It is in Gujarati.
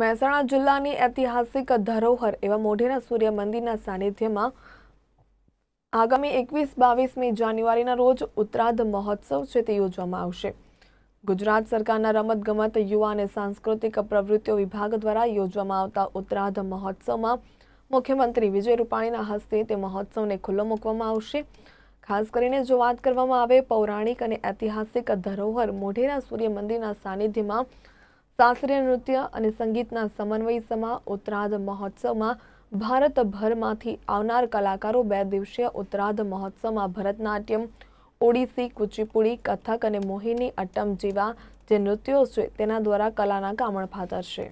મહેસાણા જિલ્લાની ઐતિહાસિક ધરોહર એવા મોઢેરા સૂર્ય મંદિરના સાનિધ્યમાં આગામી એકવીસ બાવીસમી જાન્યુઆરીના રોજ ઉત્તરાધ મહોત્સવ છે તે યોજવામાં આવશે ગુજરાત સરકારના રમતગમત યુવા અને સાંસ્કૃતિક પ્રવૃત્તિઓ વિભાગ દ્વારા યોજવામાં આવતા ઉત્તરાધ મહોત્સવમાં મુખ્યમંત્રી વિજય રૂપાણીના હસ્તે તે મહોત્સવને ખુલ્લો મૂકવામાં આવશે ખાસ કરીને જો વાત કરવામાં આવે પૌરાણિક અને ઐતિહાસિક ધરોહર મોઢેરા સૂર્ય મંદિરના સાનિધ્યમાં શાસ્ત્રીય નૃત્ય અને સંગીતના સમન્વય સમા ઉત્તરાધ મહોત્સવમાં ભારતભરમાંથી આવનાર કલાકારો બે દિવસીય ઉત્તરાધ મહોત્સવમાં ભરતનાટ્યમ ઓડિસી કુચીપુડી કથક અને મોહિની અટ્ટમ જેવા જે નૃત્યો છે તેના દ્વારા કલાના કામણ ફાતરશે